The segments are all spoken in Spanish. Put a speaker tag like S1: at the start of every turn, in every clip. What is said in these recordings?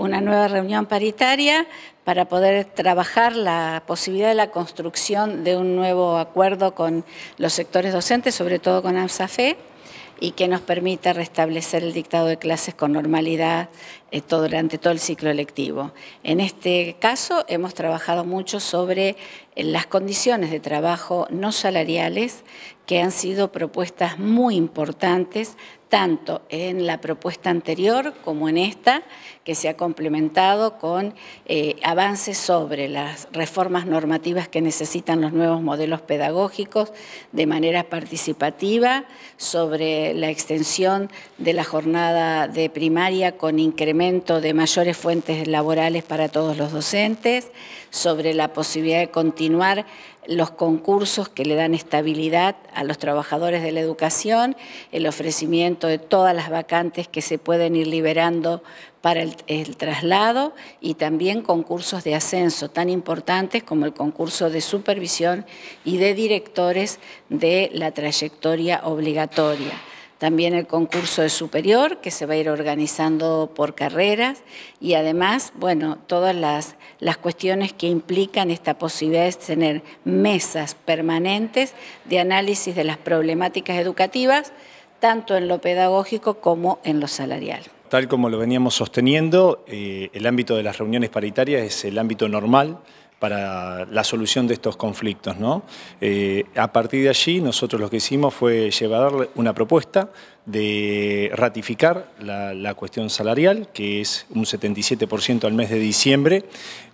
S1: una nueva reunión paritaria para poder trabajar la posibilidad de la construcción de un nuevo acuerdo con los sectores docentes, sobre todo con AMSAFE, y que nos permita restablecer el dictado de clases con normalidad eh, todo, durante todo el ciclo electivo. En este caso hemos trabajado mucho sobre eh, las condiciones de trabajo no salariales que han sido propuestas muy importantes tanto en la propuesta anterior como en esta, que se ha complementado con eh, avances sobre las reformas normativas que necesitan los nuevos modelos pedagógicos de manera participativa, sobre la extensión de la jornada de primaria con incremento de mayores fuentes laborales para todos los docentes, sobre la posibilidad de continuar los concursos que le dan estabilidad a los trabajadores de la educación, el ofrecimiento de todas las vacantes que se pueden ir liberando para el, traslado y también concursos de ascenso tan importantes como el concurso de supervisión y de directores de la trayectoria obligatoria. También el concurso de superior, que se va a ir organizando por carreras. Y además, bueno, todas las, cuestiones que implican esta posibilidad de tener mesas permanentes de análisis de las problemáticas educativas, tanto en lo pedagógico como en lo salarial.
S2: Tal como lo veníamos sosteniendo, eh, el ámbito de las reuniones paritarias es el ámbito normal para la solución de estos conflictos. ¿no? Eh, a partir de allí, nosotros lo que hicimos fue llevar una propuesta de ratificar la, cuestión salarial, que es un 77% al mes de diciembre,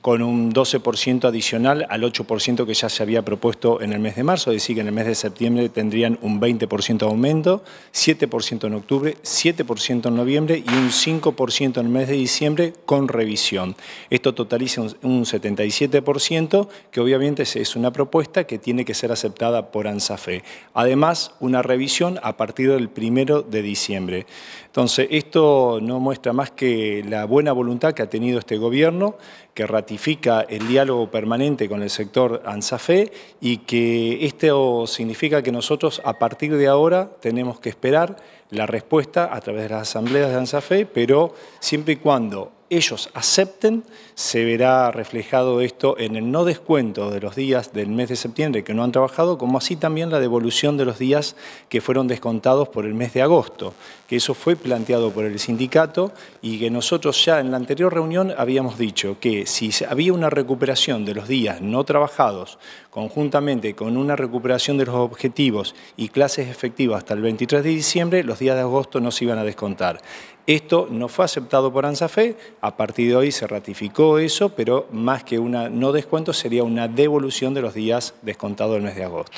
S2: con un 12% adicional al 8% que ya se había propuesto en el mes de marzo, es decir, que en el mes de septiembre tendrían un 20% aumento, 7% en octubre, 7% en noviembre y un 5% en el mes de diciembre con revisión. Esto totaliza un 77%, que obviamente es una propuesta que tiene que ser aceptada por ANSAFE. Además, una revisión a partir del primero de diciembre. Entonces, esto no muestra más que la buena voluntad que ha tenido este gobierno, que ratifica el diálogo permanente con el sector ANSAFE y que esto significa que nosotros a partir de ahora tenemos que esperar la respuesta a través de las asambleas de ANSAFE, pero siempre y cuando ellos acepten, se verá reflejado esto en el no descuento de los días del mes de septiembre que no han trabajado, como así también la devolución de los días que fueron descontados por el mes de agosto, que eso fue planteado por el sindicato y que nosotros ya en la anterior reunión habíamos dicho que si había una recuperación de los días no trabajados conjuntamente con una recuperación de los objetivos y clases efectivas hasta el 23 de diciembre, los días de agosto no se iban a descontar. Esto no fue aceptado por ANSAFE, a partir de hoy se ratificó eso, pero más que una no descuento sería una devolución de los días descontados del mes de agosto.